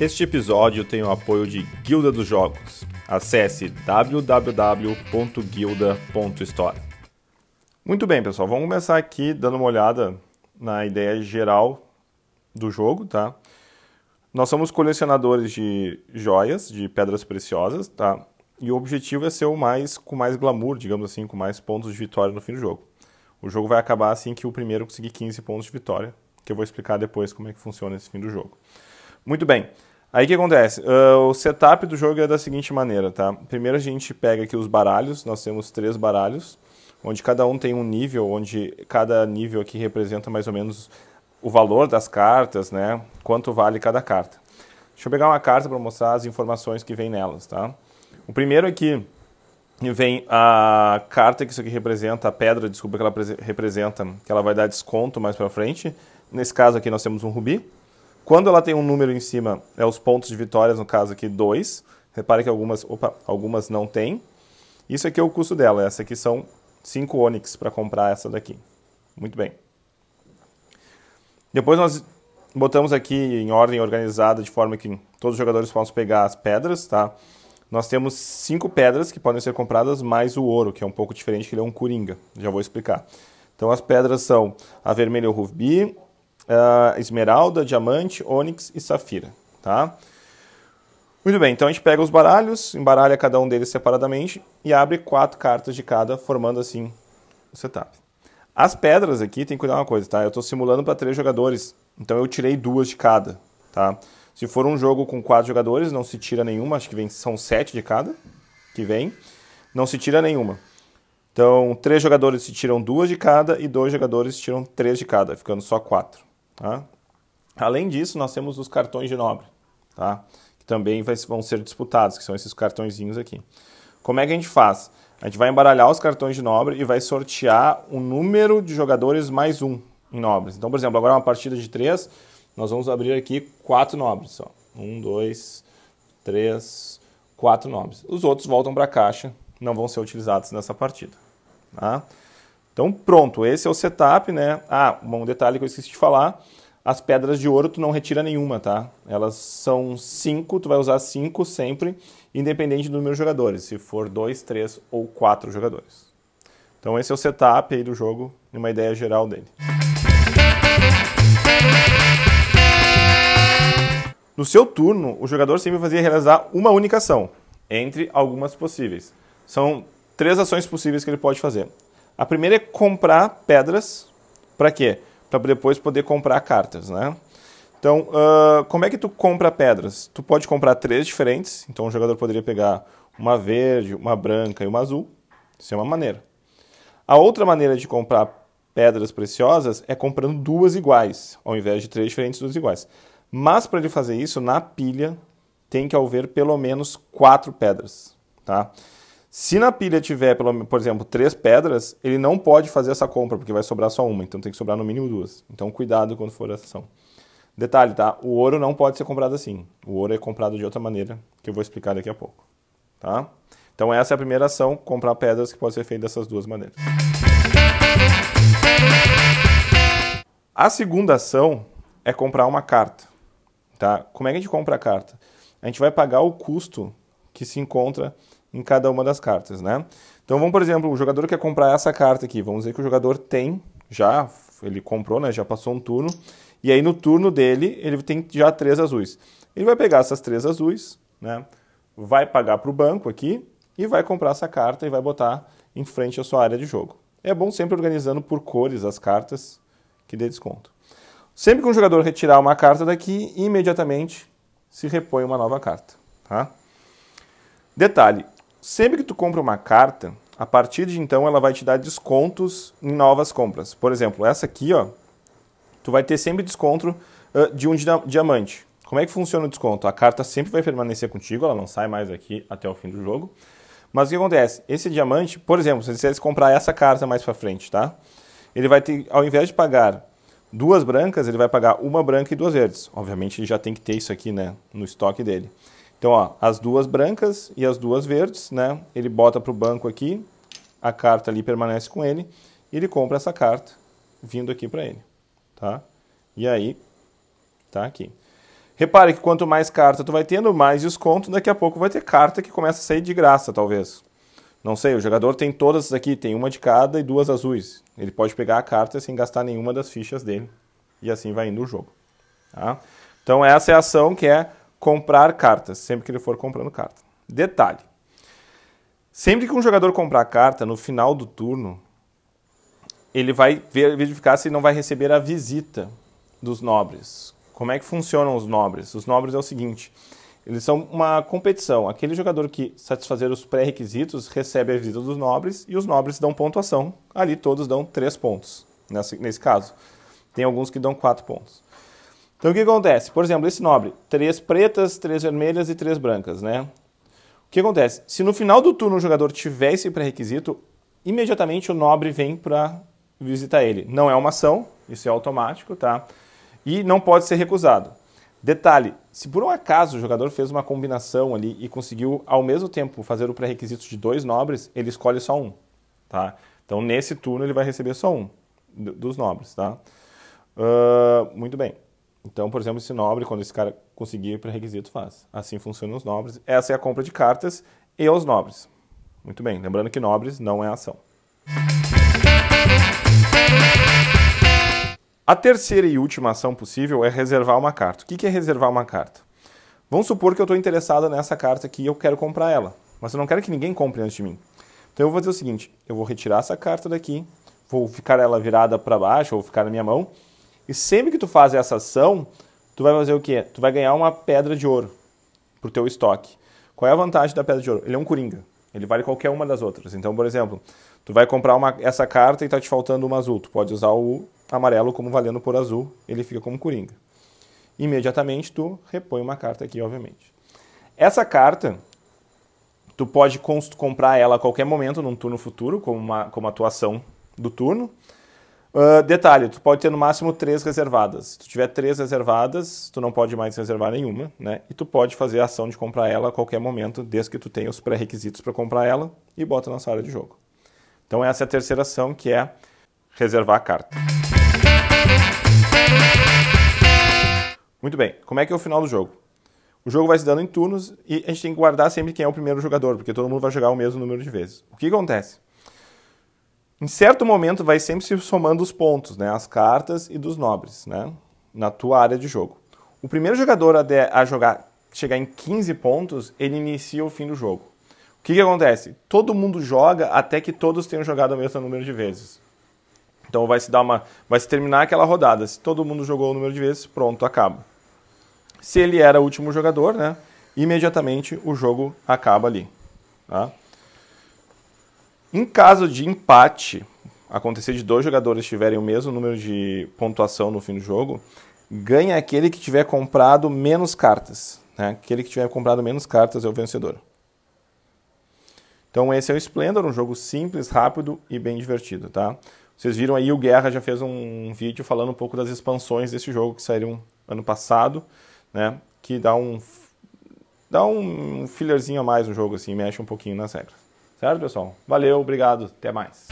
Este episódio tem o apoio de Guilda dos Jogos. Acesse www.guilda.store. Muito bem, pessoal, vamos começar aqui dando uma olhada na ideia geral do jogo, tá? Nós somos colecionadores de joias, de pedras preciosas, tá? E o objetivo é ser o mais com mais glamour, digamos assim, com mais pontos de vitória no fim do jogo. O jogo vai acabar assim que o primeiro conseguir 15 pontos de vitória, que eu vou explicar depois como é que funciona esse fim do jogo. Muito bem. Aí o que acontece? Uh, o setup do jogo é da seguinte maneira, tá? Primeiro a gente pega aqui os baralhos, nós temos três baralhos, onde cada um tem um nível, onde cada nível aqui representa mais ou menos o valor das cartas, né? Quanto vale cada carta. Deixa eu pegar uma carta para mostrar as informações que vem nelas, tá? O primeiro aqui é vem a carta que isso aqui representa, a pedra, desculpa, que ela representa, que ela vai dar desconto mais para frente. Nesse caso aqui nós temos um rubi. Quando ela tem um número em cima, é os pontos de vitórias, no caso aqui, 2. Repare que algumas, opa, algumas não tem. Isso aqui é o custo dela. Essa aqui são 5 Onix para comprar essa daqui. Muito bem. Depois nós botamos aqui em ordem organizada, de forma que todos os jogadores possam pegar as pedras, tá? Nós temos cinco pedras que podem ser compradas, mais o ouro, que é um pouco diferente, que ele é um coringa. Já vou explicar. Então as pedras são a vermelha o rubi, uh, esmeralda, diamante, ônix e safira, tá? Muito bem, então a gente pega os baralhos, embaralha cada um deles separadamente e abre quatro cartas de cada, formando assim o setup. As pedras aqui, tem que cuidar uma coisa, tá? Eu estou simulando para três jogadores, então eu tirei duas de cada, tá? Se for um jogo com quatro jogadores, não se tira nenhuma, acho que vem, são sete de cada que vem, não se tira nenhuma. Então, três jogadores se tiram duas de cada e dois jogadores tiram três de cada, ficando só quatro. Tá? Além disso, nós temos os cartões de nobre, tá? que também vai, vão ser disputados, que são esses cartõezinhos aqui. Como é que a gente faz? A gente vai embaralhar os cartões de nobre e vai sortear o número de jogadores mais um em nobres. Então, por exemplo, agora é uma partida de três, nós vamos abrir aqui quatro nobres. Um, dois, três, quatro nobres. Os outros voltam para a caixa, não vão ser utilizados nessa partida. Tá? Então pronto, esse é o setup, né? Ah, um detalhe que eu esqueci de falar, as pedras de ouro tu não retira nenhuma, tá? Elas são cinco, tu vai usar cinco sempre, independente do número de jogadores, se for dois, três ou quatro jogadores. Então esse é o setup aí do jogo, uma ideia geral dele. No seu turno, o jogador sempre fazia realizar uma única ação, entre algumas possíveis. São três ações possíveis que ele pode fazer. A primeira é comprar pedras. Para quê? Para depois poder comprar cartas, né? Então, uh, como é que tu compra pedras? Tu pode comprar três diferentes. Então, o jogador poderia pegar uma verde, uma branca e uma azul. Isso é uma maneira. A outra maneira de comprar pedras preciosas é comprando duas iguais, ao invés de três diferentes, duas iguais. Mas para ele fazer isso, na pilha tem que haver pelo menos quatro pedras, tá? Se na pilha tiver, pelo, por exemplo, três pedras, ele não pode fazer essa compra, porque vai sobrar só uma, então tem que sobrar no mínimo duas. Então cuidado quando for essa ação. Detalhe, tá? O ouro não pode ser comprado assim. O ouro é comprado de outra maneira, que eu vou explicar daqui a pouco. Tá? Então essa é a primeira ação, comprar pedras que pode ser feita dessas duas maneiras. A segunda ação é comprar uma carta. Tá? Como é que a gente compra a carta? A gente vai pagar o custo que se encontra em cada uma das cartas, né? Então vamos, por exemplo, o jogador quer comprar essa carta aqui. Vamos dizer que o jogador tem, já, ele comprou, né? Já passou um turno. E aí no turno dele, ele tem já três azuis. Ele vai pegar essas três azuis, né? Vai pagar para o banco aqui e vai comprar essa carta e vai botar em frente à sua área de jogo. É bom sempre organizando por cores as cartas que dê desconto. Sempre que um jogador retirar uma carta daqui, imediatamente se repõe uma nova carta. Tá? Detalhe: Sempre que tu compra uma carta, a partir de então ela vai te dar descontos em novas compras. Por exemplo, essa aqui, ó, tu vai ter sempre desconto uh, de um diamante. Como é que funciona o desconto? A carta sempre vai permanecer contigo, ela não sai mais aqui até o fim do jogo. Mas o que acontece? Esse diamante, por exemplo, se vocês comprar essa carta mais para frente, tá? Ele vai ter, ao invés de pagar duas brancas, ele vai pagar uma branca e duas verdes. Obviamente ele já tem que ter isso aqui, né, no estoque dele. Então, ó, as duas brancas e as duas verdes, né? Ele bota para o banco aqui, a carta ali permanece com ele, e ele compra essa carta vindo aqui para ele, tá? E aí, tá aqui. Repare que quanto mais carta tu vai tendo, mais desconto, daqui a pouco vai ter carta que começa a sair de graça, talvez. Não sei, o jogador tem todas aqui, tem uma de cada e duas azuis. Ele pode pegar a carta sem gastar nenhuma das fichas dele. E assim vai indo o jogo. Tá? Então essa é a ação que é comprar cartas, sempre que ele for comprando carta. Detalhe: sempre que um jogador comprar carta, no final do turno, ele vai verificar se não vai receber a visita dos nobres. Como é que funcionam os nobres? Os nobres é o seguinte: eles são uma competição. Aquele jogador que satisfazer os pré-requisitos recebe a visita dos nobres e os nobres dão pontuação. Ali todos dão três pontos, nesse, nesse caso. Tem alguns que dão quatro pontos. Então o que acontece? Por exemplo, esse nobre, três pretas, três vermelhas e três brancas, né? O que acontece? Se no final do turno o jogador tiver esse pré-requisito, imediatamente o nobre vem para visitar ele. Não é uma ação, isso é automático, tá? E não pode ser recusado. Detalhe, se por um acaso o jogador fez uma combinação ali e conseguiu ao mesmo tempo fazer o pré-requisito de dois nobres, ele escolhe só um, tá? Então nesse turno ele vai receber só um dos nobres, tá? Uh, muito bem. Então, por exemplo, esse nobre, quando esse cara conseguir o pré-requisito, faz. Assim funcionam os nobres. Essa é a compra de cartas e aos nobres. Muito bem, lembrando que nobres não é ação. A terceira e última ação possível é reservar uma carta. O que é reservar uma carta? Vamos supor que eu estou interessado nessa carta aqui e eu quero comprar ela, mas eu não quero que ninguém compre antes de mim. Então eu vou fazer o seguinte: eu vou retirar essa carta daqui, vou ficar ela virada para baixo ou ficar na minha mão e sempre que tu faz essa ação, tu vai fazer o quê? Tu vai ganhar uma pedra de ouro pro teu estoque. Qual é a vantagem da pedra de ouro? Ele é um coringa. Ele vale qualquer uma das outras. Então, por exemplo, tu vai comprar uma, essa carta e tá te faltando uma azul. Tu pode usar o amarelo como valendo por azul. Ele fica como coringa. Imediatamente tu repõe uma carta aqui, obviamente. Essa carta, tu pode comprar ela a qualquer momento num turno futuro, como, uma, como atuação do turno. Uh, detalhe, tu pode ter no máximo três reservadas. Se tu tiver três reservadas, tu não pode mais reservar nenhuma, né? E tu pode fazer a ação de comprar ela a qualquer momento, desde que tu tenha os pré-requisitos para comprar ela e bota na sua área de jogo. Então essa é a terceira ação, que é reservar a carta. Muito bem, como é que é o final do jogo? O jogo vai se dando em turnos e a gente tem que guardar sempre quem é o primeiro jogador, porque todo mundo vai jogar o mesmo número de vezes. O que acontece? Em certo momento vai sempre se somando os pontos, né? As cartas e dos nobres, né? Na tua área de jogo. O primeiro jogador a, jogar, chegar em 15 pontos, ele inicia o fim do jogo. O que, que acontece? Todo mundo joga até que todos tenham jogado o mesmo número de vezes. Então vai se dar uma, vai se terminar aquela rodada. Se todo mundo jogou o número de vezes, pronto, acaba. Se ele era o último jogador, né? Imediatamente o jogo acaba ali. Tá? Em caso de empate, acontecer de dois jogadores tiverem o mesmo número de pontuação no fim do jogo, ganha aquele que tiver comprado menos cartas. Né? Aquele que tiver comprado menos cartas é o vencedor. Então esse é o Splendor, um jogo simples, rápido e bem divertido, tá? Vocês viram aí, o Guerra já fez um vídeo falando um pouco das expansões desse jogo que saíram ano passado, né? Que dá um dá um fillerzinho a mais no jogo assim, mexe um pouquinho nas regras. Certo, pessoal? Valeu, obrigado, até mais.